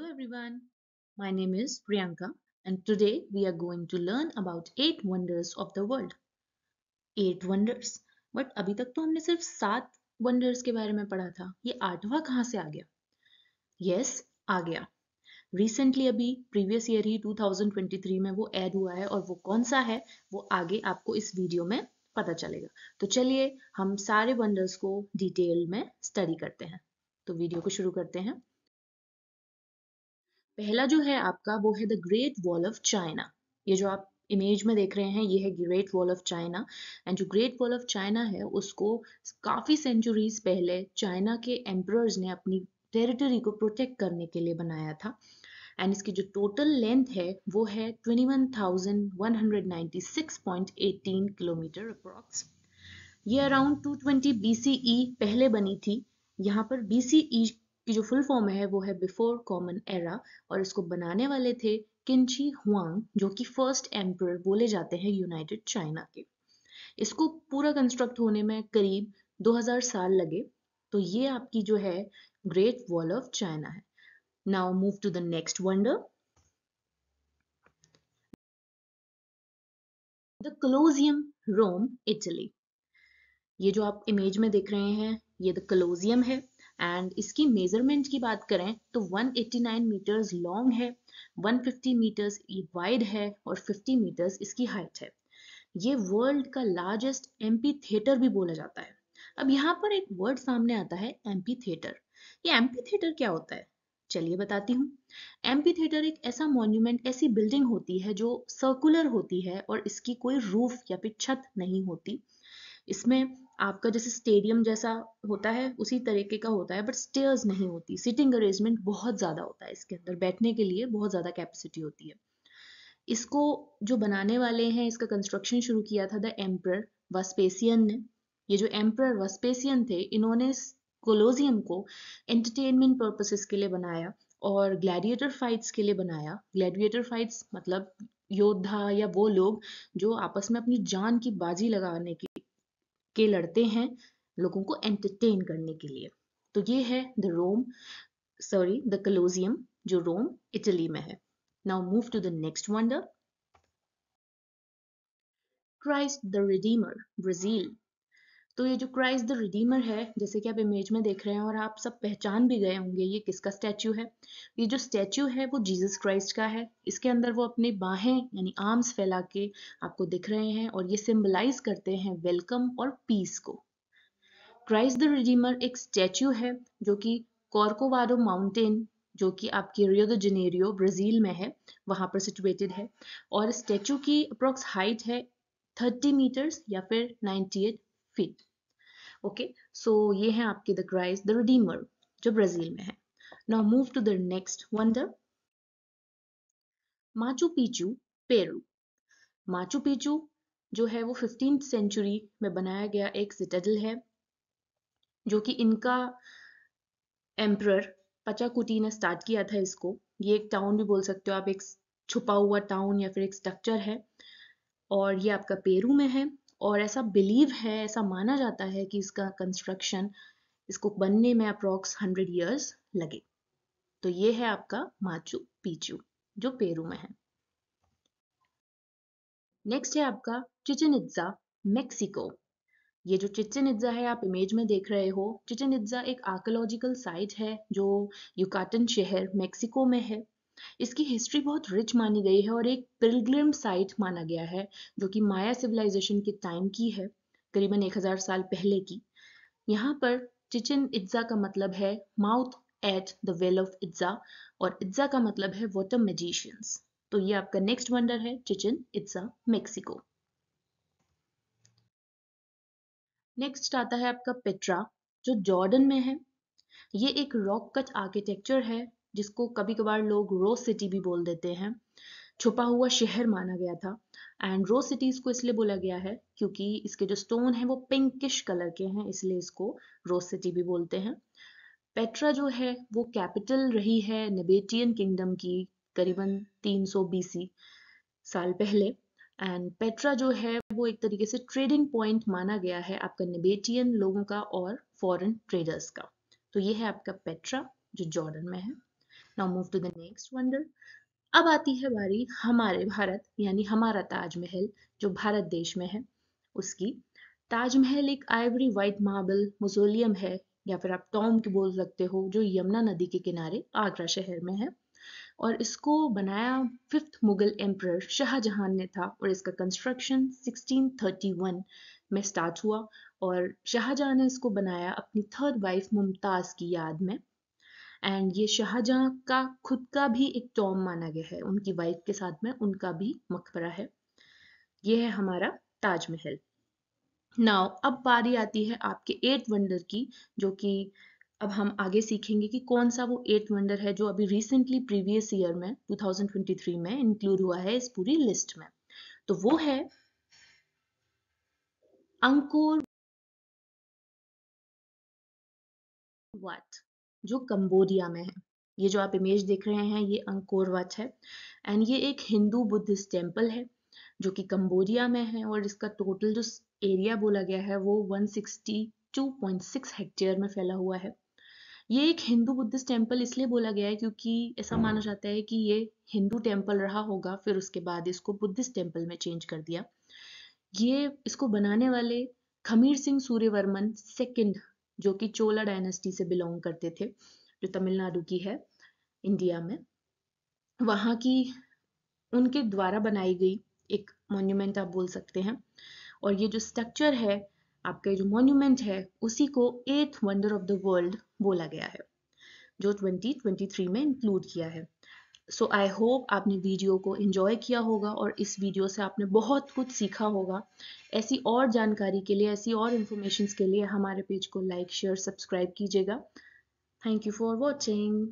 Hello everyone, my name is Priyanka and today we are going to learn about 8 wonders of the world. 8 wonders, but अभी तक तो हमने सिर्फ सात wonders के बारे में पढ़ा था ये आठवां कहाँ से आ गया यस yes, आ गया रिसेंटली अभी प्रीवियस ईयर ही 2023 में वो ऐड हुआ है और वो कौन सा है वो आगे आपको इस वीडियो में पता चलेगा तो चलिए हम सारे वंडर्स को डिटेल में स्टडी करते हैं तो वीडियो को शुरू करते हैं पहला जो है आपका वो है the great wall of China ये जो आप इमेज में देख रहे हैं ये है great wall of China and जो ग्रेट वॉल ऑफ चाइना है उसको काफ़ी सेंचुरीज पहले चाइना के एम्प्रर्स ने अपनी टेरिटरी को प्रोटेक्ट करने के लिए बनाया था एंड इसकी जो टोटल लेंथ है वो है 21,196.18 किलोमीटर अप्रॉक्स ये अराउंड 220 बीसीई पहले बनी थी यहाँ पर बीसीई इसकी जो फुल फॉर्म है वो है बिफोर कॉमन एरा और इसको बनाने वाले थे किंची हुआंग जो कि फर्स्ट एम्पर बोले जाते हैं यूनाइटेड चाइना के इसको पूरा कंस्ट्रक्ट होने में करीब 2000 साल लगे तो ये आपकी जो है ग्रेट वॉल ऑफ चाइना है now move to the next wonder the Colosseum Rome Italy ये जो आप इमेज में देख रहे हैं ये द कलोजियम है एंड इसकी मेजरमेंट की बात करें तो 189 मीटर्स लॉन्ग है 150 मीटर्स वाइड है और 50 मीटर्स इसकी हाइट है ये वर्ल्ड का लार्जेस्ट एम्पी थिएटर भी बोला जाता है अब यहाँ पर एक वर्ड सामने आता है एम्पी थिएटर ये एम्पी थिएटर क्या होता है चलिए बताती हूँ एम्पी थिएटर एक ऐसा मॉन्यूमेंट ऐसी बिल्डिंग होती है जो सर्कुलर होती है और इसकी कोई रूफ या फिर छत नहीं होती इसमें आपका जैसे स्टेडियम जैसा होता है उसी तरीके का होता है बट स्टेयर्स नहीं होती सिटिंग अरेंजमेंट बहुत ज़्यादा होता है इसके अंदर बैठने के लिए बहुत ज़्यादा कैपेसिटी होती है इसको जो बनाने वाले हैं इसका कंस्ट्रक्शन शुरू किया था द एम्प्रर वस्पेसियन ने ये जो एम्प्रर वस्पेसियन थे इन्होंने कोलोजियम को एंटरटेनमेंट पर्पसेस के लिए बनाया और ग्लैडिएटर फाइट्स के लिए बनाया ग्लैडिएटर फाइट्स मतलब योद्धा या वो लोग जो आपस में अपनी जान की बाजी लगाने की के लड़ते हैं लोगों को एंटरटेन करने के लिए तो ये है the Rome sorry the Colosseum जो रोम इटली में है now move to the next wonder Christ the Redeemer Brazil तो ये जो क्राइस्ट द रिडीमर है जैसे कि आप इमेज में देख रहे हैं और आप सब पहचान भी गए होंगे ये किसका स्टैचू है ये जो स्टैचू है वो जीसस क्राइस्ट का है इसके अंदर वो अपने बाहें यानी आर्म्स फैला के आपको दिख रहे हैं और ये सिम्बलाइज करते हैं वेलकम और पीस को क्राइस्ट द रिडीमर एक स्टैचू है जो कि कॉर्कोवाडो माउंटेन जो कि आपके रियो द जनेरियो ब्राज़ील में है वहां पर सिचुएटेड है और स्टैचू की अप्रोक्स हाइट है 30 मीटर्स या फिर 98 फीट ओके सो ये है आपके द क्राइस्ट द रिडीमर जो ब्राजील में है now move to the next wonder Machu Picchu Peru Machu Picchu जो है वो फिफ्टीन सेंचुरी में बनाया गया एक सिटेडल है जो कि इनका एम्प्रर पचाकुटी ने स्टार्ट किया था इसको ये एक टाउन भी बोल सकते हो आप एक छुपा हुआ टाउन या फिर एक स्ट्रक्चर है और ये आपका पेरू में है और ऐसा बिलीव है ऐसा माना जाता है कि इसका कंस्ट्रक्शन इसको बनने में अप्रोक्स हंड्रेड ईयर्स लगे तो ये है आपका माचू पीचू जो पेरू में है नेक्स्ट है आपका चिचन इज्जा मेक्सिको ये जो चिचन इज्जा है आप इमेज में देख रहे हो चिचन इज्जा एक आर्कोलॉजिकल साइट है जो यूकाटन शहर मेक्सिको में है इसकी हिस्ट्री बहुत रिच मानी गई है और एक पिलग्रिम साइट माना गया है जो कि माया सिविलाइजेशन के टाइम की है करीबन 1000 साल पहले की यहाँ पर चिचन इज्जा का मतलब है mouth at the well of Itza और इज्जा का मतलब है वॉटर मेजिशियंस तो ये आपका नेक्स्ट वंडर है चिचन इज्जा मेक्सिको नेक्स्ट आता है आपका पेट्रा जो जॉर्डन में है ये एक रॉक कट आर्किटेक्चर है जिसको कभी कभार लोग रोज सिटी भी बोल देते हैं छुपा हुआ शहर माना गया था एंड रोज सिटीज को इसलिए बोला गया है क्योंकि इसके जो स्टोन है वो पिंकिश कलर के हैं इसलिए इसको रोज सिटी भी बोलते हैं पेट्रा जो है वो कैपिटल रही है नेबेटियन किंगडम की करीबन 300 बीसी साल पहले एंड पेट्रा जो है वो एक तरीके से ट्रेडिंग पॉइंट माना गया है आपका नेबेटियन लोगों का और फॉरेन ट्रेडर्स का तो ये है आपका पेट्रा जो जॉर्डन में है now move to the next wonder अब आती है बारी हमारे भारत यानी हमारा ताजमहल जो भारत देश में है उसकी ताजमहल एक आइवरी वाइट मार्बल मोजोलियम है या फिर आप टॉम की बोल सकते हो जो यमुना नदी के किनारे आगरा शहर में है और इसको बनाया फिफ्थ मुगल एम्प्रर शाहजहां ने था और इसका कंस्ट्रक्शन 1631 में स्टार्ट हुआ और शाहजहां ने इसको बनाया अपनी थर्ड वाइफ मुमताज़ की याद में एंड ये शाहजहां का खुद का भी एक टॉम माना गया है उनकी वाइफ के साथ में उनका भी मकबरा है ये है हमारा ताजमहल नाउ अब बारी आती है आपके एट वंडर की जो कि अब हम आगे सीखेंगे कि कौन सा वो एट वंडर है जो अभी रिसेंटली प्रीवियस ईयर में 2023 में इंक्लूड हुआ है इस पूरी लिस्ट में तो वो है अंकुर वाट जो कंबोडिया में है ये जो आप इमेज देख रहे हैं ये अंकोरवाच है एंड ये एक हिंदू बुद्धिस्ट टेम्पल है जो कि कंबोडिया में है और इसका टोटल जो एरिया बोला गया है वो 162.6 हेक्टेयर में फैला हुआ है ये एक हिंदू बुद्धिस्ट टेम्पल इसलिए बोला गया है क्योंकि ऐसा माना जाता है कि ये हिंदू टेम्पल रहा होगा फिर उसके बाद इसको बुद्धिस्ट टेम्पल में चेंज कर दिया ये इसको बनाने वाले खमीर सिंह सूर्यवर्मन सेकंड जो कि चोला डायनेस्टी से बिलोंग करते थे जो तमिलनाडु की है इंडिया में वहां की उनके द्वारा बनाई गई एक मॉन्यूमेंट आप बोल सकते हैं और ये जो स्ट्रक्चर है आपका जो मॉन्यूमेंट है उसी को एथ वंडर ऑफ द वर्ल्ड बोला गया है जो 2023 में इंक्लूड किया है सो आई होप आपने वीडियो को इंजॉय किया होगा और इस वीडियो से आपने बहुत कुछ सीखा होगा ऐसी और जानकारी के लिए ऐसी और इन्फॉर्मेशन के लिए हमारे पेज को लाइक शेयर सब्सक्राइब कीजिएगा थैंक यू फॉर वॉचिंग